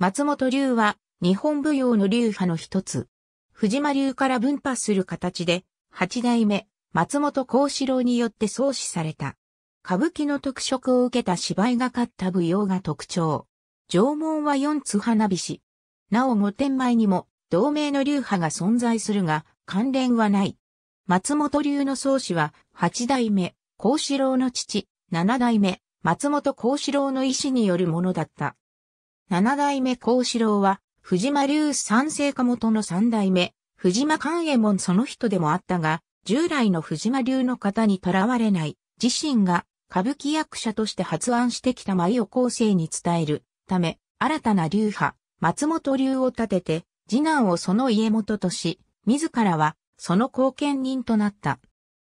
松本流は日本舞踊の流派の一つ。藤間流から分派する形で、八代目、松本幸四郎によって創始された。歌舞伎の特色を受けた芝居がかった舞踊が特徴。縄文は四つ花火師。なお五点前にも同名の流派が存在するが関連はない。松本流の創始は八代目、幸四郎の父、七代目、松本幸四郎の意志によるものだった。七代目幸四郎は、藤間流三世家元の三代目、藤間勘右衛門その人でもあったが、従来の藤間流の方にとらわれない、自身が歌舞伎役者として発案してきた舞を後世に伝えるため、新たな流派、松本流を立てて、次男をその家元とし、自らはその後見人となった。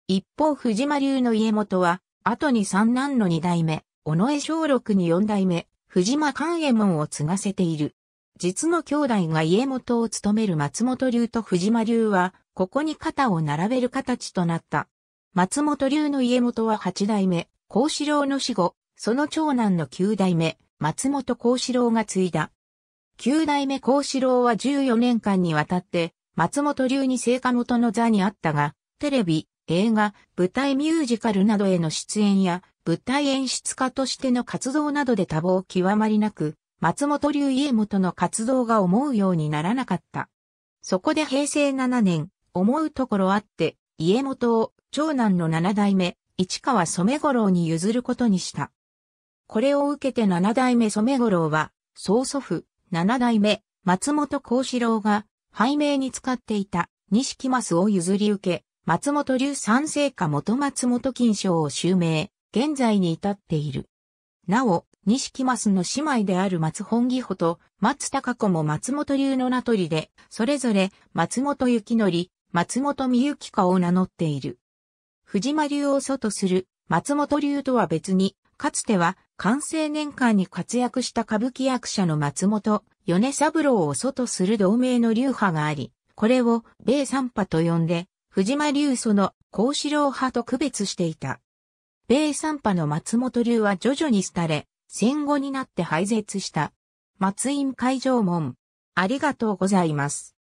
一方藤間流の家元は、後に三男の二代目、尾上小六に四代目、藤間勘右衛門を継がせている。実の兄弟が家元を務める松本流と藤間流は、ここに肩を並べる形となった。松本流の家元は八代目、孔四郎の死後、その長男の九代目、松本孔四郎が継いだ。九代目孔四郎は14年間にわたって、松本流に成果元の座にあったが、テレビ、映画、舞台ミュージカルなどへの出演や、舞台演出家としての活動などで多忙極まりなく、松本流家元の活動が思うようにならなかった。そこで平成7年、思うところあって、家元を長男の七代目、市川染五郎に譲ることにした。これを受けて七代目染五郎は、曽祖父、七代目、松本幸四郎が、拝命に使っていた、錦マスを譲り受け、松本流三世家元松本金賞を襲名、現在に至っている。なお、錦松の姉妹である松本義穂と松高子も松本流の名取で、それぞれ松本幸則、松本美幸香を名乗っている。藤間流を祖とする松本流とは別に、かつては完成年間に活躍した歌舞伎役者の松本、米三郎を祖とする同盟の流派があり、これを米三派と呼んで、藤間流祖の孔子郎派と区別していた。米三派の松本流は徐々に廃れ、戦後になって廃絶した。松院海上門。ありがとうございます。